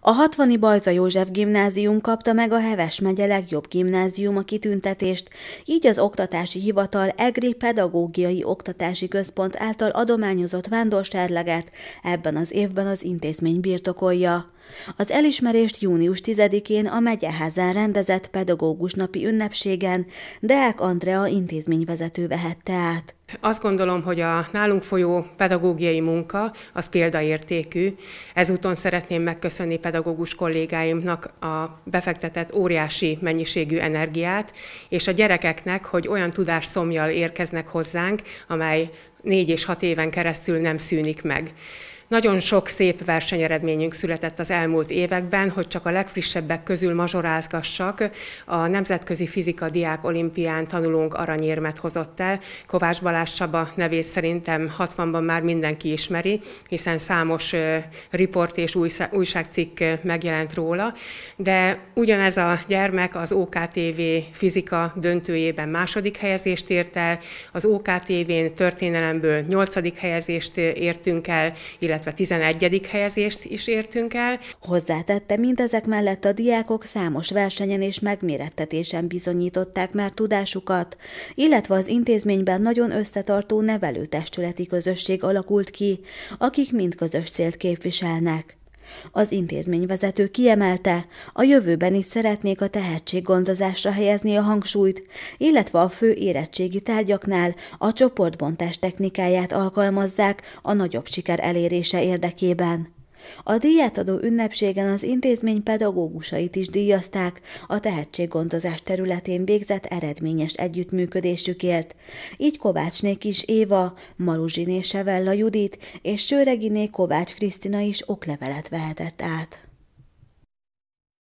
A 60 Bajza József gimnázium kapta meg a Heves megye legjobb gimnáziuma kitüntetést, így az Oktatási Hivatal EGRI Pedagógiai Oktatási Központ által adományozott vándorserleget ebben az évben az intézmény birtokolja. Az elismerést június 10-én a megyeházen rendezett pedagógus napi ünnepségen Deák Andrea intézményvezető vehette át. Azt gondolom, hogy a nálunk folyó pedagógiai munka az példaértékű. Ezúton szeretném megköszönni pedagógus kollégáimnak a befektetett óriási mennyiségű energiát, és a gyerekeknek, hogy olyan tudásszomjal érkeznek hozzánk, amely négy és hat éven keresztül nem szűnik meg. Nagyon sok szép versenyeredményünk született az elmúlt években, hogy csak a legfrissebbek közül mazsorázgassak. A Nemzetközi Fizika Diák Olimpián tanulónk aranyérmet hozott el. Kovács Balázs Saba nevét szerintem 60-ban már mindenki ismeri, hiszen számos riport és újságcikk megjelent róla, de ugyanez a gyermek az OKTV fizika döntőjében második helyezést ért el, az OKTV-n történelemből nyolcadik helyezést értünk el, illetve illetve 11. helyezést is értünk el. Hozzátette, mindezek mellett a diákok számos versenyen és megmérettetésen bizonyították már tudásukat, illetve az intézményben nagyon összetartó nevelőtestületi közösség alakult ki, akik mind közös célt képviselnek. Az intézményvezető kiemelte, a jövőben is szeretnék a tehetséggondozásra helyezni a hangsúlyt, illetve a fő érettségi tárgyaknál a csoportbontás technikáját alkalmazzák a nagyobb siker elérése érdekében. A díjátadó ünnepségen az intézmény pedagógusait is díjazták a tehetséggondozás területén végzett eredményes együttműködésükért. Így Kovácsnék is Éva, Maruzsiné Sevella Judit és Sőreginé Kovács Krisztina is oklevelet vehetett át.